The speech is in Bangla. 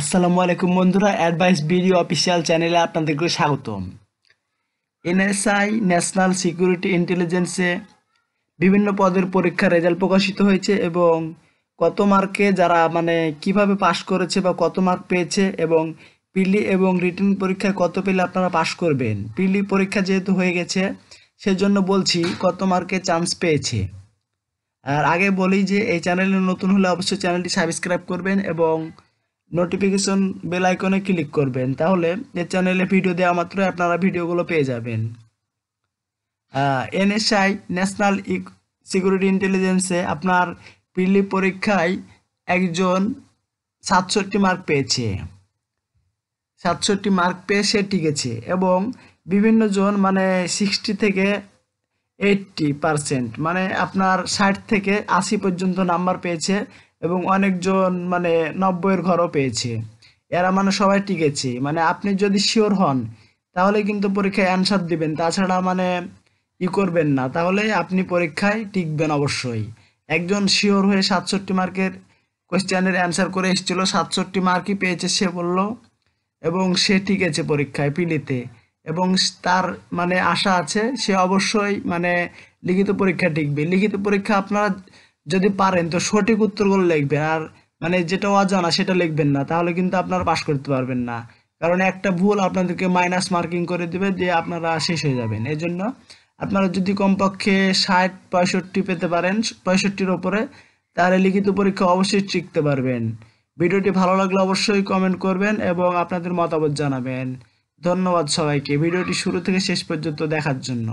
আসসালামু আলাইকুম বন্ধুরা অ্যাডভাইস ভিডিও অফিসিয়াল চ্যানেলে আপনাদেরকে স্বাগতম এনএসআই ন্যাশনাল সিকিউরিটি ইন্টেলিজেন্সে বিভিন্ন পদের পরীক্ষার রেজাল্ট প্রকাশিত হয়েছে এবং কত মার্কে যারা মানে কিভাবে পাশ করেছে বা কত মার্ক পেয়েছে এবং পিলি e এবং রিটার্ন পরীক্ষায় কত পেলে e আপনারা পাশ করবেন পিলি e পরীক্ষা যেহেতু হয়ে গেছে সেজন্য বলছি কত মার্কে চান্স পেয়েছে আর আগে বলি যে এই চ্যানেলে নতুন হলে অবশ্যই চ্যানেলটি সাবস্ক্রাইব করবেন এবং নোটিফিকেশন বেল আইকনে ক্লিক করবেন তাহলে এ চ্যানেলে ভিডিও দেওয়া মাত্র আপনারা ভিডিওগুলো পেয়ে যাবেন এনএসআই ন্যাশনাল সিকিউরিটি ইন্টেলিজেন্সে আপনার পিলি পরীক্ষায় একজন সাতষট্টি মার্ক পেয়েছে সাতষট্টি মার্ক পেয়ে সে টিকেছে এবং বিভিন্ন জন মানে সিক্সটি থেকে এইটটি পারসেন্ট মানে আপনার ষাট থেকে আশি পর্যন্ত নাম্বার পেয়েছে এবং অনেকজন মানে নব্বইয়ের ঘরও পেয়েছে এরা মানে সবাই টিকেছে মানে আপনি যদি শিওর হন তাহলে কিন্তু পরীক্ষায় অ্যান্সার দিবেন তাছাড়া মানে ই করবেন না তাহলে আপনি পরীক্ষায় টিকবেন অবশ্যই একজন শিওর হয়ে সাতষট্টি মার্কের কোয়েশ্চেনের অ্যান্সার করে এসেছিল সাতষট্টি মার্কই পেয়েছে সে বলল এবং সে টিকেছে পরীক্ষায় পিলিতে এবং তার মানে আশা আছে সে অবশ্যই মানে লিখিত পরীক্ষা টিকবে লিখিত পরীক্ষা আপনারা যদি পারেন তো সঠিক উত্তরগুলো লিখবেন আর মানে যেটা অজানা সেটা লিখবেন না তাহলে কিন্তু আপনারা পাশ করতে পারবেন না কারণ একটা ভুল আপনাদেরকে মাইনাস মার্কিং করে দেবে দিয়ে আপনারা শেষ হয়ে যাবেন এই জন্য আপনারা যদি কমপক্ষে ষাট পঁয়ষট্টি পেতে পারেন পঁয়ষট্টির ওপরে তাহলে লিখিত পরীক্ষা অবশ্যই শিখতে পারবেন ভিডিওটি ভালো লাগলে অবশ্যই কমেন্ট করবেন এবং আপনাদের মতামত জানাবেন ধন্যবাদ সবাইকে ভিডিওটি শুরু থেকে শেষ পর্যন্ত দেখার জন্য